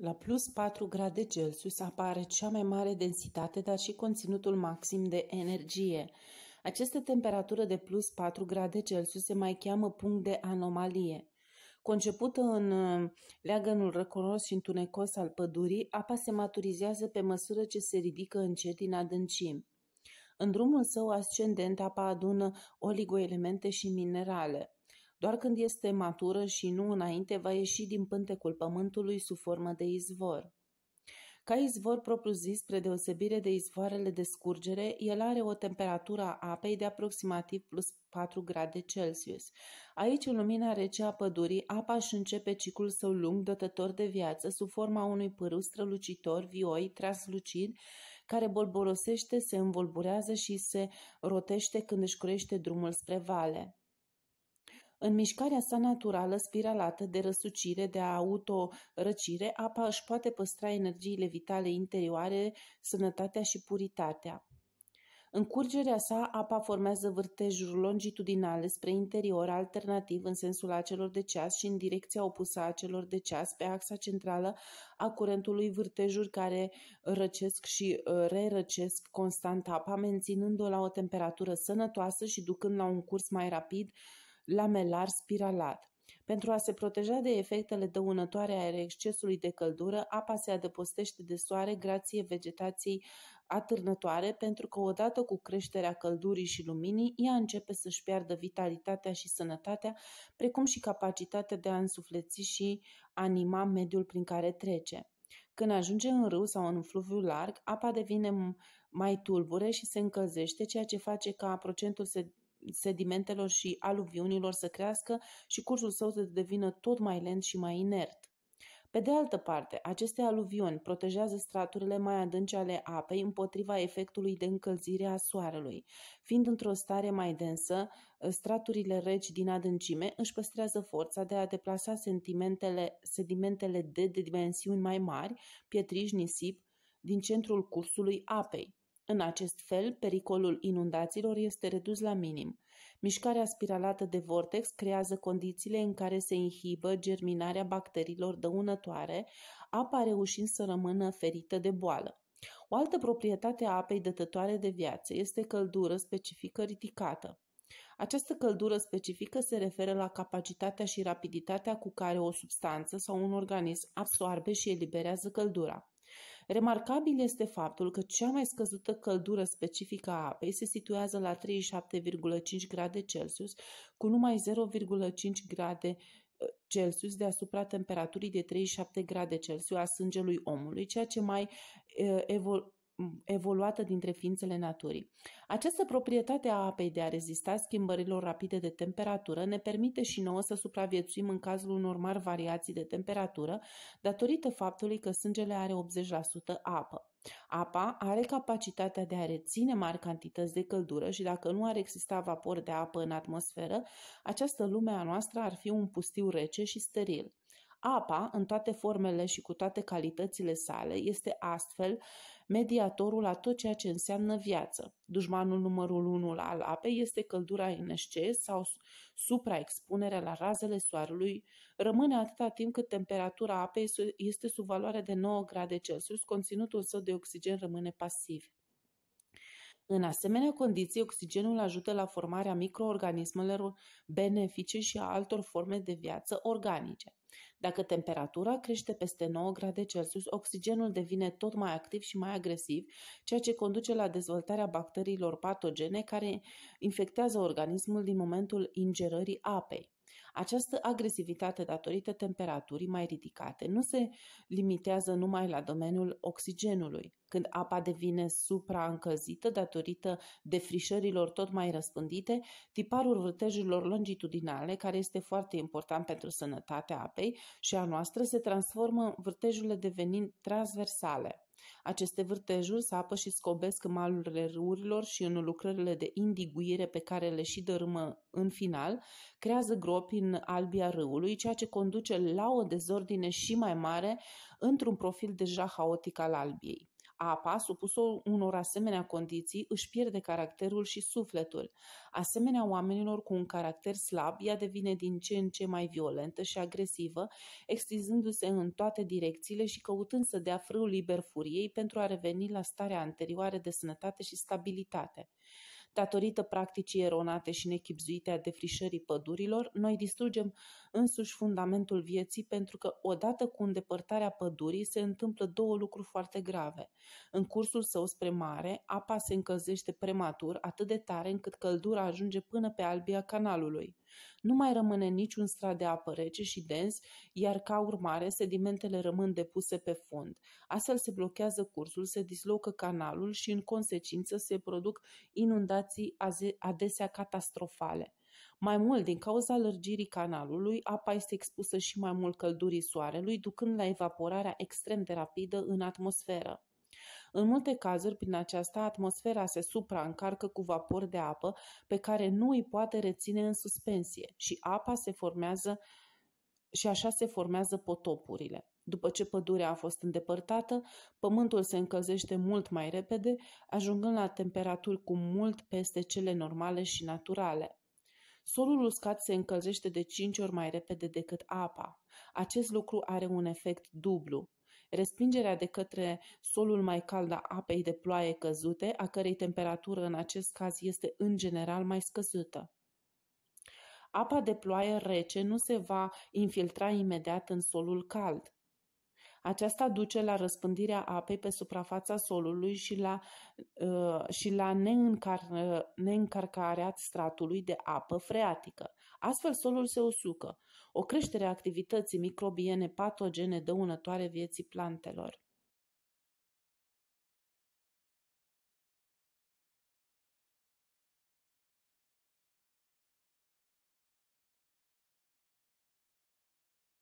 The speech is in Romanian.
La plus 4 grade Celsius apare cea mai mare densitate, dar și conținutul maxim de energie. Această temperatură de plus 4 grade Celsius se mai cheamă punct de anomalie. Concepută în uh, leagănul răcoros și întunecos al pădurii, apa se maturizează pe măsură ce se ridică încet din adâncimi. În drumul său ascendent, apa adună oligoelemente și minerale. Doar când este matură și nu înainte, va ieși din pântecul pământului sub formă de izvor. Ca izvor propriu-zis, spre deosebire de izvoarele de scurgere, el are o temperatură a apei de aproximativ plus 4 grade Celsius. Aici, în lumina rece a pădurii, apa își începe ciclul său lung, dătător de viață, sub forma unui pârâu strălucitor, vioi, translucid, care bolborosește, se învolburează și se rotește când își crește drumul spre vale. În mișcarea sa naturală, spiralată de răsucire, de autorăcire, apa își poate păstra energiile vitale interioare, sănătatea și puritatea. În curgerea sa, apa formează vârtejuri longitudinale spre interior, alternativ în sensul acelor de ceas și în direcția opusă a celor de ceas, pe axa centrală a curentului vârtejuri care răcesc și uh, rerăcesc constant apa, menținând-o la o temperatură sănătoasă și ducând la un curs mai rapid lamelar spiralat. Pentru a se proteja de efectele dăunătoare ale excesului de căldură, apa se adăpostește de soare grație vegetației atârnătoare, pentru că odată cu creșterea căldurii și luminii, ea începe să-și piardă vitalitatea și sănătatea, precum și capacitatea de a însufleți și anima mediul prin care trece. Când ajunge în râu sau în fluviu larg, apa devine mai tulbure și se încălzește, ceea ce face ca procentul se sedimentelor și aluviunilor să crească și cursul său să devină tot mai lent și mai inert. Pe de altă parte, aceste aluviuni protejează straturile mai adânci ale apei împotriva efectului de încălzire a soarelui. Fiind într-o stare mai densă, straturile reci din adâncime își păstrează forța de a deplasa sentimentele, sedimentele de dimensiuni mai mari, pietriș, nisip, din centrul cursului apei. În acest fel, pericolul inundațiilor este redus la minim. Mișcarea spiralată de vortex creează condițiile în care se inhibă germinarea bacteriilor dăunătoare, apa reușind să rămână ferită de boală. O altă proprietate a apei dătătoare de viață este căldură specifică ridicată. Această căldură specifică se referă la capacitatea și rapiditatea cu care o substanță sau un organism absoarbe și eliberează căldura. Remarcabil este faptul că cea mai scăzută căldură specifică a apei se situează la 37,5 grade Celsius, cu numai 0,5 grade ă, Celsius deasupra temperaturii de 37 grade Celsius a sângelui omului, ceea ce mai ă, evol- evoluată dintre ființele naturii. Această proprietate a apei de a rezista schimbărilor rapide de temperatură ne permite și nouă să supraviețuim în cazul unor mari variații de temperatură, datorită faptului că sângele are 80% apă. Apa are capacitatea de a reține mari cantități de căldură și dacă nu ar exista vapor de apă în atmosferă, această lume a noastră ar fi un pustiu rece și steril. Apa, în toate formele și cu toate calitățile sale, este astfel mediatorul a tot ceea ce înseamnă viață. Dușmanul numărul 1 al apei este căldura în exces sau supraexpunerea la razele soarelui. Rămâne atâta timp cât temperatura apei este sub valoare de 9 grade Celsius, conținutul său de oxigen rămâne pasiv. În asemenea condiții, oxigenul ajută la formarea microorganismelor benefice și a altor forme de viață organice. Dacă temperatura crește peste 9 grade Celsius, oxigenul devine tot mai activ și mai agresiv, ceea ce conduce la dezvoltarea bacteriilor patogene care infectează organismul din momentul ingerării apei. Această agresivitate datorită temperaturii mai ridicate nu se limitează numai la domeniul oxigenului, când apa devine supraîncălzită datorită defrișărilor tot mai răspândite, tiparul vârtejurilor longitudinale, care este foarte important pentru sănătatea apei și a noastră, se transformă în vârtejurile devenind transversale. Aceste vârtejuri sapă și scobesc în malurile râurilor și în lucrările de indiguire pe care le și dărâmă în final, creează gropi în albia râului, ceea ce conduce la o dezordine și mai mare într-un profil deja haotic al albiei apa, supusă unor asemenea condiții, își pierde caracterul și sufletul. Asemenea oamenilor cu un caracter slab, ea devine din ce în ce mai violentă și agresivă, extizându-se în toate direcțiile și căutând să dea frâul liber furiei pentru a reveni la starea anterioară de sănătate și stabilitate. Datorită practicii eronate și nechipzuite a defrișării pădurilor, noi distrugem însuși fundamentul vieții pentru că odată cu îndepărtarea pădurii se întâmplă două lucruri foarte grave. În cursul său spre mare, apa se încălzește prematur atât de tare încât căldura ajunge până pe albia canalului. Nu mai rămâne niciun strat de apă rece și dens, iar ca urmare sedimentele rămân depuse pe fund. Astfel se blochează cursul, se dislocă canalul și în consecință se produc inundații adesea catastrofale. Mai mult, din cauza lărgirii canalului, apa este expusă și mai mult căldurii soarelui, ducând la evaporarea extrem de rapidă în atmosferă. În multe cazuri, prin aceasta, atmosfera se supraîncarcă cu vapor de apă pe care nu îi poate reține în suspensie și apa se formează și așa se formează potopurile. După ce pădurea a fost îndepărtată, pământul se încălzește mult mai repede, ajungând la temperaturi cu mult peste cele normale și naturale. Solul uscat se încălzește de 5 ori mai repede decât apa. Acest lucru are un efect dublu. Respingerea de către solul mai cald a apei de ploaie căzute, a cărei temperatură în acest caz este în general mai scăzută. Apa de ploaie rece nu se va infiltra imediat în solul cald. Aceasta duce la răspândirea apei pe suprafața solului și la, uh, și la neîncar- uh, neîncarcarea stratului de apă freatică. Astfel, solul se usucă. O creștere a activității microbiene patogene dăunătoare vieții plantelor.